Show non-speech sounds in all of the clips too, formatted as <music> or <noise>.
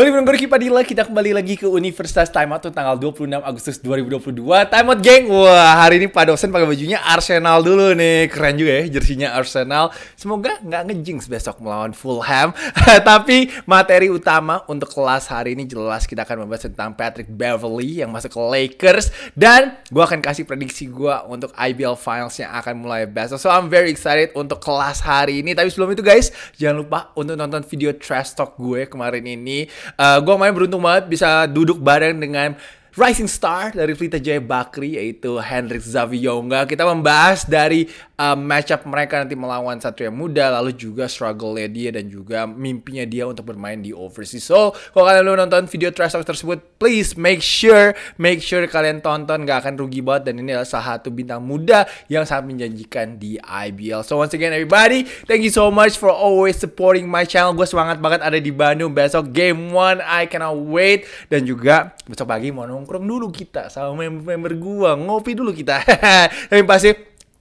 Balik pendengar Dila kita kembali lagi ke Universitas Time Out tanggal 26 Agustus 2022. Time Out, geng! Wah, hari ini Pak Dosen pakai bajunya Arsenal dulu nih. Keren juga ya, jersinya Arsenal. Semoga nggak ngejinx besok melawan Fulham. <laughs> Tapi materi utama untuk kelas hari ini jelas kita akan membahas tentang Patrick Beverly yang masuk ke Lakers. Dan gue akan kasih prediksi gue untuk IBL Finals yang akan mulai besok. So, I'm very excited untuk kelas hari ini. Tapi sebelum itu guys, jangan lupa untuk nonton video Trash Talk gue kemarin ini uh, eh, gue main beruntung banget bisa duduk bareng dengan rising star dari Pelita Jaya Bakri yaitu Hendrik Zavionga. Kita membahas dari uh, matchup mereka nanti melawan Satria Muda lalu juga struggle-nya dia dan juga mimpinya dia untuk bermain di overseas. So, kalau kalian belum nonton video trash talk tersebut, please make sure make sure kalian tonton gak akan rugi banget dan ini adalah salah satu bintang muda yang sangat menjanjikan di IBL. So, once again everybody, thank you so much for always supporting my channel. Gue semangat banget ada di Bandung besok game one I cannot wait dan juga besok pagi mau nunggu nongkrong dulu kita sama member-member gua, ngopi dulu kita. <laughs> Tapi pasti ya,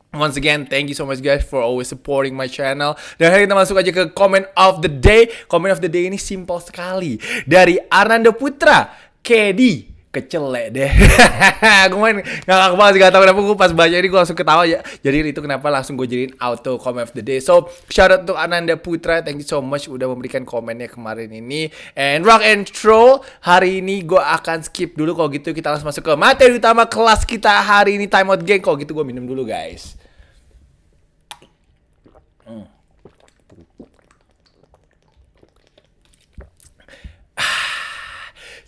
Once again, thank you so much guys for always supporting my channel. Dan hari kita masuk aja ke comment of the day. Comment of the day ini simple sekali. Dari Arnando Putra, Kedi kecelek deh <laughs> gue main ngakak banget gak tau kenapa gue pas baca ini gue langsung ketawa ya jadi itu kenapa langsung gue jadiin auto comment of the day so shout out untuk Ananda Putra thank you so much udah memberikan komennya kemarin ini and rock and troll, hari ini gue akan skip dulu kalau gitu kita langsung masuk ke materi utama kelas kita hari ini time out kalau gitu gue minum dulu guys Hmm.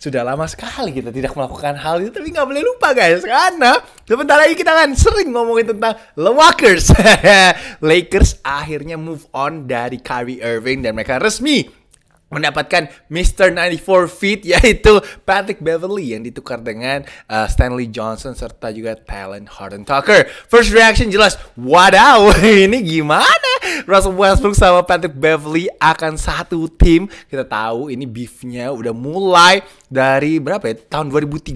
sudah lama sekali kita tidak melakukan hal itu tapi nggak boleh lupa guys karena sebentar lagi kita akan sering ngomongin tentang the Lakers. <laughs> Lakers akhirnya move on dari Kyrie Irving dan mereka resmi mendapatkan Mr. 94 feet <laughs> yaitu Patrick Beverly yang ditukar dengan uh, Stanley Johnson serta juga Talent Harden Tucker. First reaction jelas, wadaw <laughs> ini gimana? Russell Westbrook sama Patrick Beverly akan satu tim. Kita tahu ini beefnya udah mulai dari berapa ya? Tahun 2013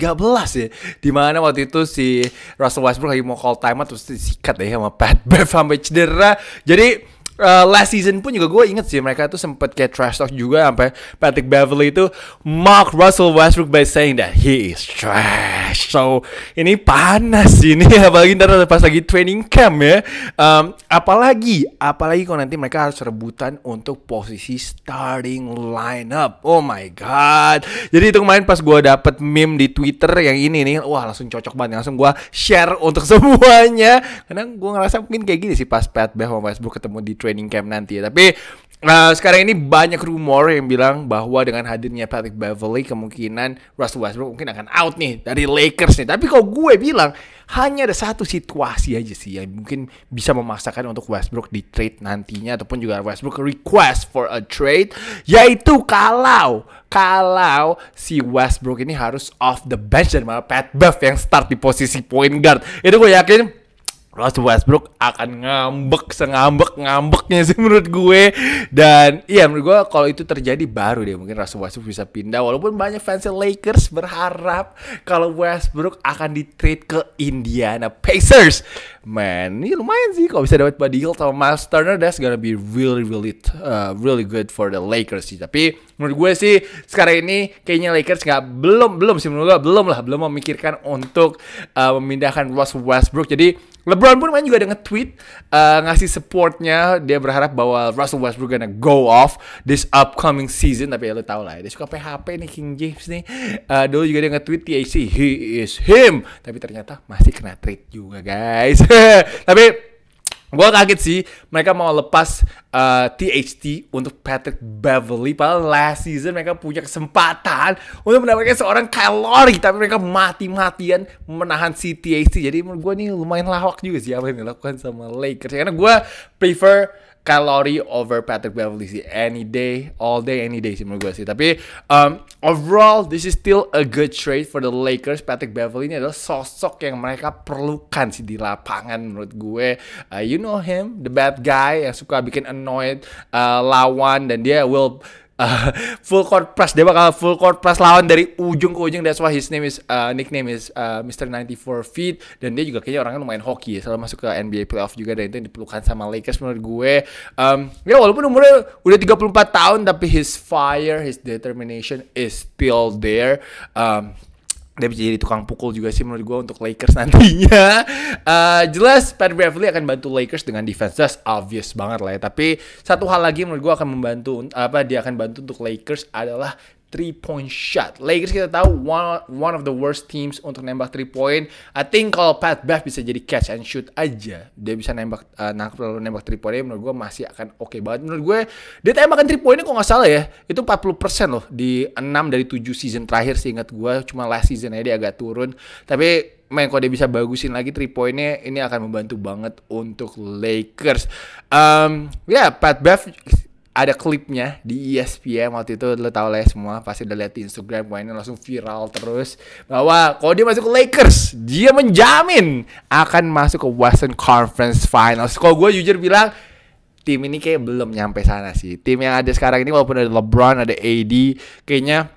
ya. Dimana waktu itu si Russell Westbrook lagi mau call timeout terus disikat ya sama Pat Bev sampai cedera. Jadi uh, last season pun juga gue inget sih mereka tuh sempet kayak trash talk juga sampai Patrick Beverly itu mock Russell Westbrook by saying that he is trash. So ini panas sih ini <laughs> apalagi ntar pas lagi training camp ya. Um, apalagi apalagi kalau nanti mereka harus rebutan untuk posisi starting lineup. Oh my god. Jadi itu kemarin pas gue dapet meme di Twitter yang ini nih, wah langsung cocok banget langsung gue share untuk <laughs> semuanya. Karena gue ngerasa mungkin kayak gini sih pas Pat Beverly Westbrook ketemu di training camp nanti ya. Tapi Nah, sekarang ini banyak rumor yang bilang bahwa dengan hadirnya Patrick Beverly kemungkinan Russell Westbrook mungkin akan out nih dari Lakers nih. Tapi kalau gue bilang hanya ada satu situasi aja sih yang mungkin bisa memaksakan untuk Westbrook di trade nantinya ataupun juga Westbrook request for a trade yaitu kalau kalau si Westbrook ini harus off the bench dan malah Pat Bev yang start di posisi point guard. Itu gue yakin Russell Westbrook akan ngambek sengambek ngambeknya sih menurut gue dan iya menurut gue kalau itu terjadi baru deh mungkin Russell Westbrook bisa pindah walaupun banyak fans Lakers berharap kalau Westbrook akan di trade ke Indiana Pacers man ini lumayan sih kalau bisa dapat Buddy Hield sama Miles Turner that's gonna be really really uh, really good for the Lakers sih tapi menurut gue sih sekarang ini kayaknya Lakers nggak belum belum sih menurut gue belum lah belum memikirkan untuk uh, memindahkan Russell Westbrook jadi LeBron pun main juga ada nge-tweet uh, ngasih supportnya dia berharap bahwa Russell Westbrook gonna go off this upcoming season tapi ya lo tau lah ya, dia suka PHP nih King James nih uh, dulu juga dia nge-tweet THC he is him tapi ternyata masih kena trade juga guys <laughs> tapi Gue kaget sih, mereka mau lepas uh, eh, THT untuk Patrick Beverly. Padahal last season mereka punya kesempatan untuk mendapatkan seorang Kyle Tapi mereka mati-matian menahan si THT. Jadi menurut gue nih lumayan lawak juga sih apa yang dilakukan sama Lakers. Karena gue prefer kalori over Patrick Beverly sih any day all day any day sih menurut gue sih tapi um, overall this is still a good trade for the Lakers Patrick Beverly ini adalah sosok yang mereka perlukan sih di lapangan menurut gue uh, you know him the bad guy yang suka bikin annoyed uh, lawan dan dia will uh, <laughs> full court press dia bakal full court press lawan dari ujung ke ujung that's why his name is uh, nickname is uh, Mr. 94 feet dan dia juga kayaknya orangnya lumayan hoki ya selalu masuk ke NBA playoff juga dan itu yang diperlukan sama Lakers menurut gue um, ya walaupun umurnya udah 34 tahun tapi his fire his determination is still there um, dia bisa jadi tukang pukul juga sih menurut gue untuk Lakers nantinya. Uh, <laughs> jelas Pat Beverly akan bantu Lakers dengan defense, that's obvious banget lah ya. Tapi satu hal lagi menurut gue akan membantu apa dia akan bantu untuk Lakers adalah Three point shot. Lakers kita tahu one, one of the worst teams untuk nembak three point. I think kalau Pat Bev bisa jadi catch and shoot aja, dia bisa nembak uh, nangkep lalu nembak three point menurut gue masih akan oke okay banget. Menurut gue dia tembakan three pointnya kok nggak salah ya, itu 40% loh di 6 dari 7 season terakhir ingat gue cuma last season aja dia agak turun. Tapi main kalau dia bisa bagusin lagi three pointnya ini akan membantu banget untuk Lakers. Um, ya yeah, Pat Bev ada klipnya di ESPN waktu itu lo tau lah ya semua pasti udah lihat di Instagram wah ini langsung viral terus bahwa kalau dia masuk ke Lakers dia menjamin akan masuk ke Western Conference Finals kalau gue jujur bilang tim ini kayak belum nyampe sana sih tim yang ada sekarang ini walaupun ada LeBron ada AD kayaknya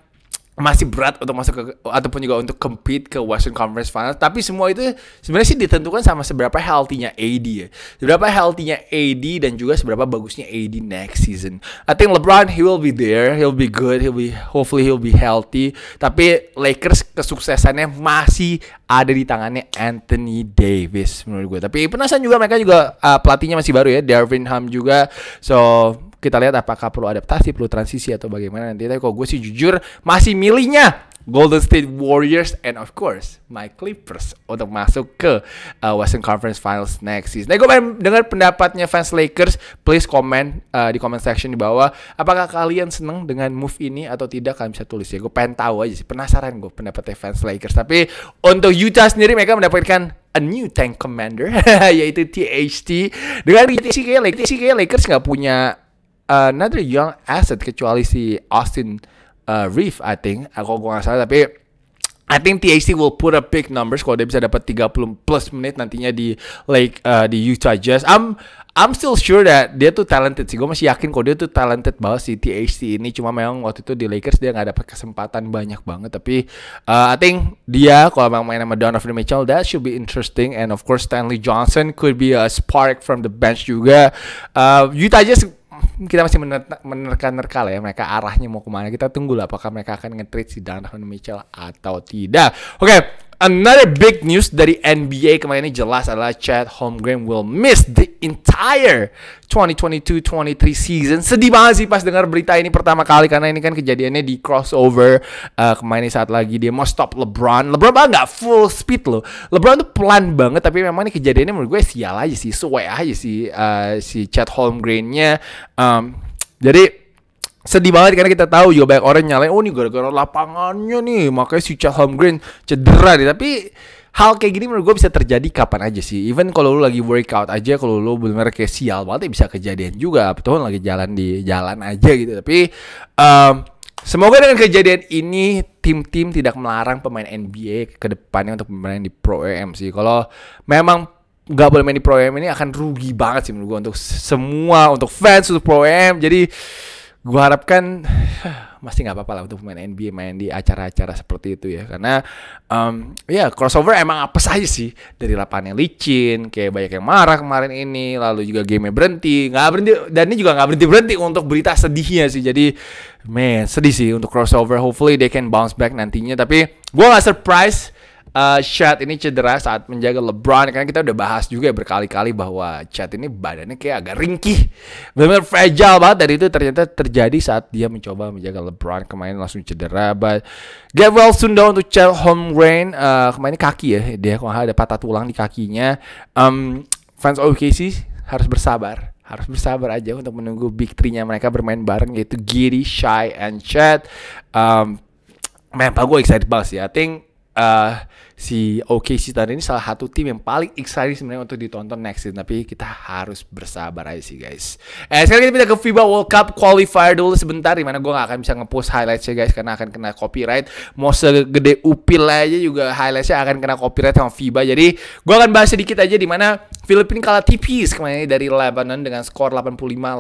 masih berat untuk masuk ke ataupun juga untuk compete ke Western Conference Finals tapi semua itu sebenarnya sih ditentukan sama seberapa healthy-nya AD ya. Seberapa healthy-nya AD dan juga seberapa bagusnya AD next season. I think LeBron he will be there, he'll be good, he'll be hopefully he'll be healthy. Tapi Lakers kesuksesannya masih ada di tangannya Anthony Davis menurut gue. Tapi penasaran juga mereka juga uh, pelatihnya masih baru ya, Darvin Ham juga. So kita lihat apakah perlu adaptasi, perlu transisi atau bagaimana nanti. Tapi kok gue sih jujur masih milihnya Golden State Warriors and of course my Clippers untuk masuk ke uh, Western Conference Finals next season. Nah, gue pengen dengar pendapatnya fans Lakers. Please comment uh, di comment section di bawah. Apakah kalian seneng dengan move ini atau tidak? Kalian bisa tulis ya. Gue pengen tahu aja sih. Penasaran gue pendapatnya fans Lakers. Tapi untuk Utah sendiri mereka mendapatkan a new tank commander <laughs> yaitu THT dengan THT kayak Lakers nggak punya another young asset kecuali si Austin uh, Reef I think aku gua nggak salah tapi I think THC will put up big numbers kalau dia bisa dapat 30 plus menit nantinya di like uh, di Utah Jazz. I'm I'm still sure that dia tuh talented sih. Gue masih yakin kalau dia tuh talented banget si THC ini. Cuma memang waktu itu di Lakers dia nggak dapat kesempatan banyak banget. Tapi uh, I think dia kalau memang main sama Donovan Mitchell that should be interesting. And of course Stanley Johnson could be a spark from the bench juga. Uh, Utah Jazz kita masih menerka-nerka lah ya mereka arahnya mau kemana. Kita tunggu lah apakah mereka akan nge-trade si Donovan Mitchell atau tidak. Oke, okay, Another big news dari NBA kemarin ini jelas adalah Chad Holmgren will miss the entire 2022-23 season. Sedih banget sih pas dengar berita ini pertama kali karena ini kan kejadiannya di crossover uh, kemarin ini saat lagi dia mau stop LeBron. LeBron banget nggak full speed loh. LeBron tuh pelan banget tapi memang ini kejadiannya menurut gue sial aja sih, suwe aja sih uh, si Chad Holmgrennya. Um, jadi sedih banget karena kita tahu juga banyak orang nyalain oh ini gara-gara lapangannya nih makanya si Calhoun Green cedera nih tapi hal kayak gini menurut gue bisa terjadi kapan aja sih even kalau lu lagi workout aja kalau lu bener kayak sial banget ya bisa kejadian juga betul lagi jalan di jalan aja gitu tapi um, Semoga dengan kejadian ini tim-tim tidak melarang pemain NBA ke depannya untuk bermain di Pro EM sih. Kalau memang nggak boleh main di Pro EM ini akan rugi banget sih menurut gue untuk semua, untuk fans, untuk Pro EM. Jadi gue harapkan <sighs> masih nggak apa-apa lah untuk main NBA main di acara-acara seperti itu ya karena um, ya yeah, crossover emang apa saja sih dari lapangan yang licin kayak banyak yang marah kemarin ini lalu juga game berhenti nggak berhenti dan ini juga nggak berhenti berhenti untuk berita sedihnya sih jadi man sedih sih untuk crossover hopefully they can bounce back nantinya tapi gue nggak surprise uh, ini cedera saat menjaga LeBron karena kita udah bahas juga ya berkali-kali bahwa Chat ini badannya kayak agak ringkih, benar fragile banget dan itu ternyata terjadi saat dia mencoba menjaga LeBron kemarin langsung cedera. But get well soon though untuk Chad rain uh, eh, kemarin kaki ya dia kalau ada patah tulang di kakinya. Um, fans OKC harus bersabar harus bersabar aja untuk menunggu big three-nya mereka bermain bareng yaitu Giri, Shy, and Chad. Um, man, pak gue excited banget sih. I think uh, si OKC tadi ini salah satu tim yang paling excited sebenarnya untuk ditonton next season tapi kita harus bersabar aja sih guys. Eh sekarang kita pindah ke FIBA World Cup qualifier dulu sebentar di mana gue gak akan bisa ngepost highlightsnya guys karena akan kena copyright. Mau segede upil aja juga highlightsnya akan kena copyright sama FIBA. Jadi gue akan bahas sedikit aja di mana Filipina kalah tipis kemarin dari Lebanon dengan skor 85-81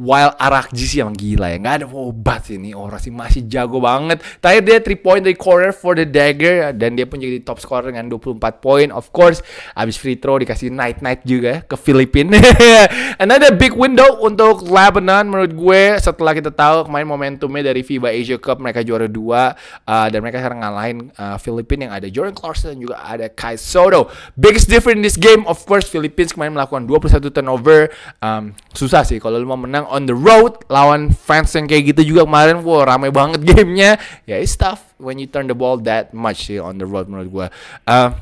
while Arak sih yang gila ya. Gak ada obat sih ini orang sih masih jago banget. Terakhir dia 3 point dari corner for the dagger Ya, dan dia pun jadi top scorer dengan 24 poin. Of course, abis free throw dikasih night night juga ya, ke Filipina. <laughs> Another big window untuk Lebanon menurut gue setelah kita tahu kemarin momentumnya dari FIBA Asia Cup mereka juara dua uh, dan mereka sekarang ngalahin uh, Filipina yang ada Jordan Clarkson juga ada Kai Soto. Biggest difference in this game of course Philippines kemarin melakukan 21 turnover. Um, susah sih kalau lu mau menang on the road lawan fans yang kayak gitu juga kemarin. Wow, ramai banget gamenya. Ya, yeah, it's tough when you turn the ball that much sih eh, on the road menurut gue. Uh,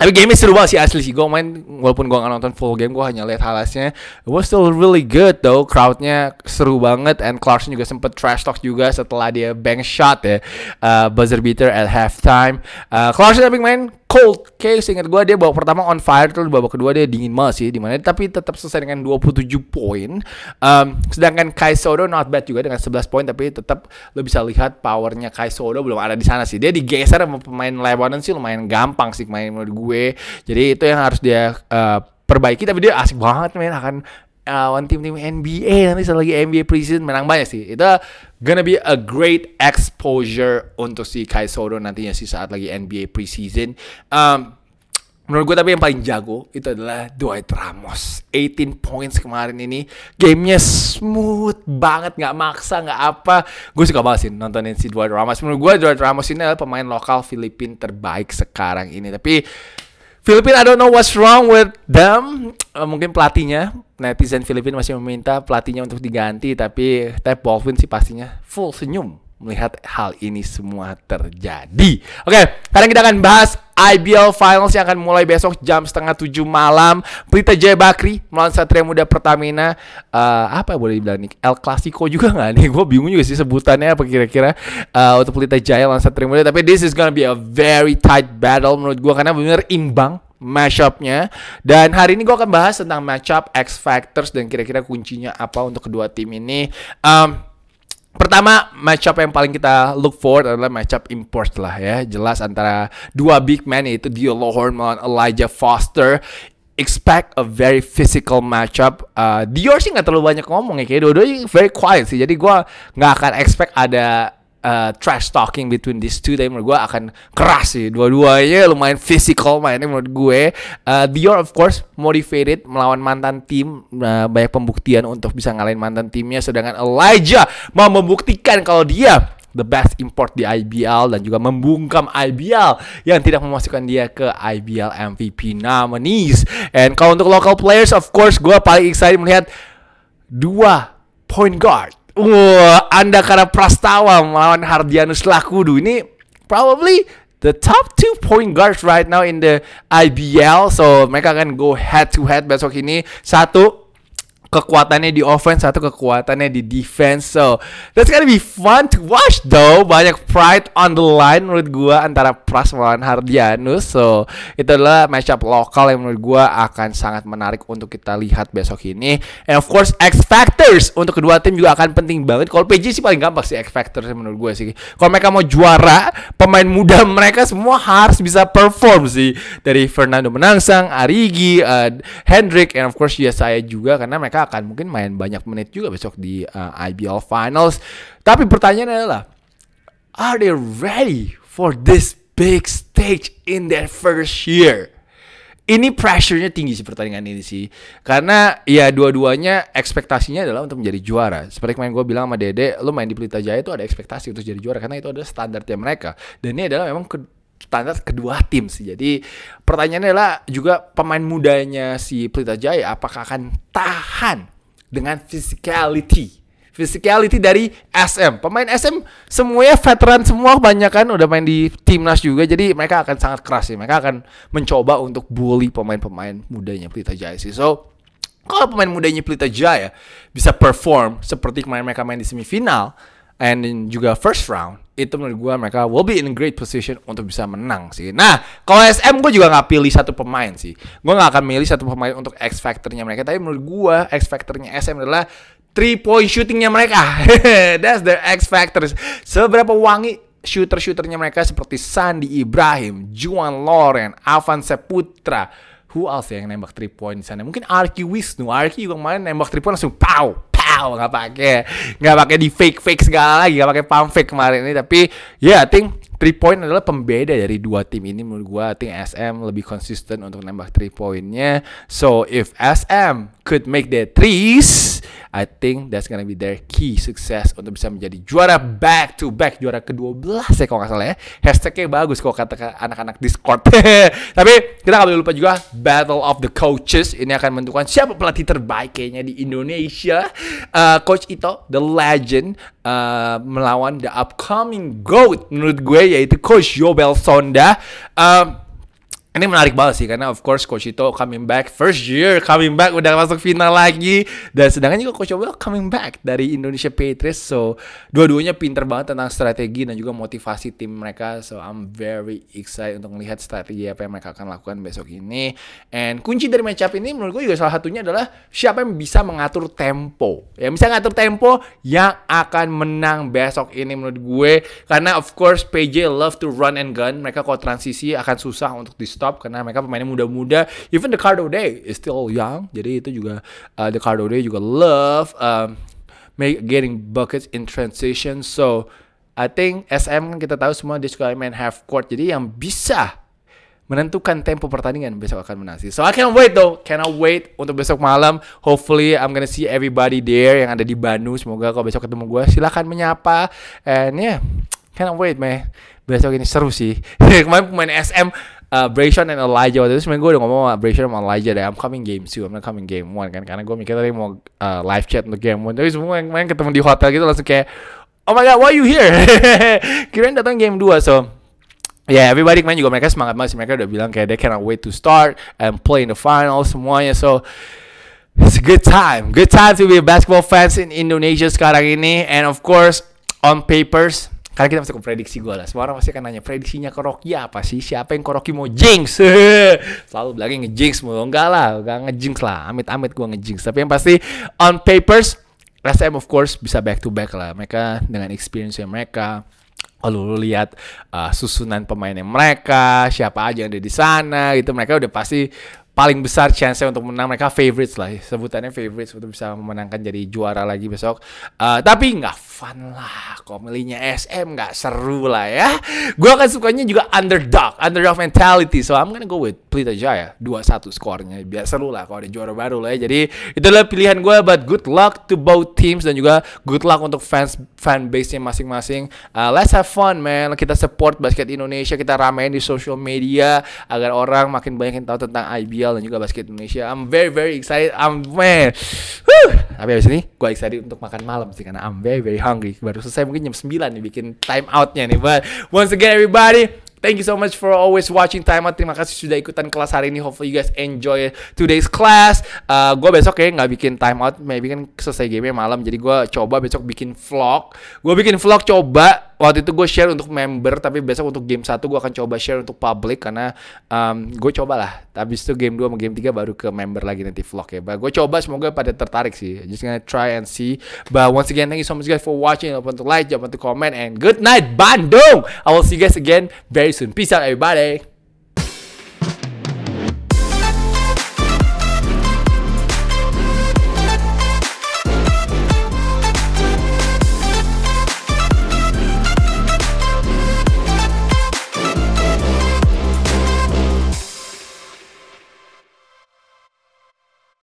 tapi game seru banget sih asli sih. Gue main walaupun gue nggak nonton full game, gue hanya lihat halasnya. It was still really good though. Crowdnya seru banget and Clarkson juga sempet trash talk juga setelah dia bank shot ya uh, buzzer beater at halftime. Uh, Clarkson tapi main cold case ingat gue dia babak pertama on fire terus babak kedua dia dingin banget sih di mana tapi tetap selesai dengan 27 poin um, sedangkan Kai Sodo not bad juga dengan 11 poin tapi tetap lo bisa lihat powernya Kai Sodo belum ada di sana sih dia digeser sama pemain Lebanon sih lumayan gampang sih main menurut gue jadi itu yang harus dia uh, perbaiki tapi dia asik banget main akan Uh, one tim-tim NBA nanti setelah lagi NBA preseason menang banyak sih. Itu gonna be a great exposure untuk si Kai Soto nantinya sih saat lagi NBA preseason. Um, menurut gue tapi yang paling jago itu adalah Dwight Ramos. 18 points kemarin ini gamenya smooth banget nggak maksa nggak apa gue suka banget sih nontonin si Dwight Ramos menurut gue Dwight Ramos ini adalah pemain lokal Filipina terbaik sekarang ini tapi Filipina I don't know what's wrong with them. Uh, mungkin pelatihnya netizen Filipina masih meminta pelatihnya untuk diganti tapi Ted Baldwin sih pastinya full senyum melihat hal ini semua terjadi. Oke, sekarang kita akan bahas IBL Finals yang akan mulai besok jam setengah tujuh malam. Pelita Jaya Bakri melawan Satria Muda Pertamina. Uh, apa boleh dibilang nih? El Clasico juga nggak nih? <laughs> Gue bingung juga sih sebutannya apa kira-kira uh, untuk Pelita Jaya melawan Satria Muda. Tapi this is gonna be a very tight battle menurut gue karena benar imbang matchupnya dan hari ini gue akan bahas tentang matchup X factors dan kira-kira kuncinya apa untuk kedua tim ini. Um, Pertama, matchup yang paling kita look forward adalah matchup import lah ya. Jelas antara dua big man yaitu Dio Lohorn melawan Elijah Foster expect a very physical matchup. Uh, Dior sih nggak terlalu banyak ngomong ya, kayak dua-duanya very quiet sih. Jadi gue nggak akan expect ada uh, trash talking between these two tapi menurut gue akan keras sih dua-duanya lumayan physical mainnya menurut gue uh, Dior of course motivated melawan mantan tim uh, banyak pembuktian untuk bisa ngalahin mantan timnya sedangkan Elijah mau membuktikan kalau dia the best import di IBL dan juga membungkam IBL yang tidak memasukkan dia ke IBL MVP nominees. Nah, And kalau untuk local players, of course, gue paling excited melihat dua point guard Wah, wow, karena Prastawa melawan Hardianus Lakudu. Ini probably the top two point guards right now in the IBL. So mereka akan go head to head besok ini. Satu kekuatannya di offense atau kekuatannya di defense so that's gonna be fun to watch though banyak pride on the line menurut gua antara Pras melawan Hardianus so itu adalah matchup lokal yang menurut gua akan sangat menarik untuk kita lihat besok ini and of course X factors untuk kedua tim juga akan penting banget kalau PG sih paling gampang sih X factors menurut gua sih kalau mereka mau juara pemain muda <laughs> mereka semua harus bisa perform sih dari Fernando Menangsang Arigi uh, Hendrik and of course saya juga karena mereka akan mungkin main banyak menit juga besok di uh, IBL Finals. Tapi pertanyaannya adalah, are they ready for this big stage in their first year? Ini pressure-nya tinggi sih pertandingan ini sih. Karena ya dua-duanya ekspektasinya adalah untuk menjadi juara. Seperti kemarin gue bilang sama Dede, lo main di Pelita Jaya itu ada ekspektasi untuk jadi juara. Karena itu adalah standarnya mereka. Dan ini adalah memang standar kedua tim sih. Jadi pertanyaannya adalah juga pemain mudanya si Pelita Jaya apakah akan tahan dengan physicality physicality dari SM. Pemain SM semuanya veteran semua kebanyakan udah main di timnas juga. Jadi mereka akan sangat keras sih. Mereka akan mencoba untuk bully pemain-pemain mudanya Pelita Jaya sih. So kalau pemain mudanya Pelita Jaya bisa perform seperti kemarin mereka main di semifinal, and juga first round itu menurut gue mereka will be in a great position untuk bisa menang sih. Nah, kalau SM gue juga nggak pilih satu pemain sih. Gue nggak akan milih satu pemain untuk X factornya mereka. Tapi menurut gue X factornya SM adalah three point shootingnya mereka. <laughs> That's the X factors. Seberapa wangi shooter-shooternya mereka seperti Sandy Ibrahim, Juan Loren, Avan Seputra. Who else ya yang nembak three point di sana? Mungkin Arki Wisnu. Arki juga main nembak three point langsung pow wow nggak pakai nggak pakai di fake fake segala lagi nggak pakai pump fake kemarin ini tapi ya yeah, I think three point adalah pembeda dari dua tim ini menurut gue. I think SM lebih konsisten untuk nembak three pointnya. So if SM could make their threes, I think that's gonna be their key success untuk bisa menjadi juara back to back juara ke-12 ya kalau nggak salah ya. Hashtagnya bagus kalau kata anak-anak Discord. <laughs> Tapi kita nggak boleh lupa juga Battle of the Coaches ini akan menentukan siapa pelatih terbaik kayaknya di Indonesia. Uh, Coach Ito, the legend, uh, melawan the upcoming GOAT menurut gue yaitu Coach Yobel Sonda. Uh, ini menarik banget sih karena of course Coach Ito coming back first year coming back udah masuk final lagi dan sedangkan juga Coach Abel coming back dari Indonesia Patriots so dua-duanya pinter banget tentang strategi dan juga motivasi tim mereka so I'm very excited untuk melihat strategi apa yang mereka akan lakukan besok ini and kunci dari matchup ini menurut gue juga salah satunya adalah siapa yang bisa mengatur tempo ya bisa ngatur tempo yang akan menang besok ini menurut gue karena of course PJ love to run and gun mereka kalau transisi akan susah untuk di stop karena mereka pemainnya muda-muda. Even the Cardo Day is still young. Jadi itu juga uh, the Cardo Day juga love um, make getting buckets in transition. So I think SM kan kita tahu semua dia suka main half court. Jadi yang bisa menentukan tempo pertandingan besok akan menang sih. So I cannot wait though, cannot wait untuk besok malam. Hopefully I'm gonna see everybody there yang ada di Bandung. Semoga kalau besok ketemu gue silahkan menyapa. And yeah, cannot wait man. Besok ini seru sih. <laughs> Kemarin pemain SM uh, Brayshon and Elijah waktu itu sebenarnya gue udah ngomong sama Brayshon sama Elijah deh I'm coming game 2, I'm not coming game one kan karena gue mikir tadi mau uh, live chat untuk game one tapi semua yang main ketemu di hotel gitu langsung kayak oh my god why you here <laughs> kirain datang game 2 so Ya, yeah, everybody main juga mereka semangat banget sih. Mereka udah bilang kayak they cannot wait to start and play in the final semuanya. So, it's a good time. Good time to be a basketball fans in Indonesia sekarang ini. And of course, on papers, karena kita masih ke prediksi gue lah. Semua orang pasti akan nanya, prediksinya Rocky apa sih? Siapa yang Rocky mau jinx? <laughs> Selalu bilangnya ngejinx mulu. Enggak lah, enggak ngejinx lah. Amit-amit gue ngejinx. Tapi yang pasti, on papers, last of course bisa back to back lah. Mereka dengan experience mereka, lalu lu lihat uh, susunan pemainnya mereka, siapa aja yang ada di sana, gitu mereka udah pasti paling besar chance untuk menang mereka favorites lah sebutannya favorites untuk bisa memenangkan jadi juara lagi besok uh, tapi nggak fun lah komelinya SM nggak seru lah ya gue akan sukanya juga underdog underdog mentality so I'm gonna go with Pelita Jaya dua satu skornya biar seru lah kalau ada juara baru lah ya jadi itu adalah pilihan gue but good luck to both teams dan juga good luck untuk fans fan base nya masing-masing uh, let's have fun man kita support basket Indonesia kita ramein di social media agar orang makin banyak yang tahu tentang IBL dan juga Basket Indonesia. I'm very very excited. I'm man. Woo! Tapi abis ini gue excited untuk makan malam sih karena I'm very very hungry. Baru selesai mungkin jam 9 nih bikin time outnya nih. But once again everybody, Thank you so much for always watching Time Out. Terima kasih sudah ikutan kelas hari ini. Hopefully you guys enjoy today's class. Uh, gue besok kayak nggak bikin Time Out. Maybe kan selesai game malam. Jadi gue coba besok bikin vlog. Gue bikin vlog coba waktu itu gue share untuk member tapi besok untuk game satu gue akan coba share untuk public karena um, gue lah. tapi itu game 2 sama game 3 baru ke member lagi nanti vlog ya gue coba semoga pada tertarik sih just gonna try and see but once again thank you so much guys for watching jangan lupa untuk like jangan lupa untuk comment and good night Bandung I will see you guys again very soon peace out everybody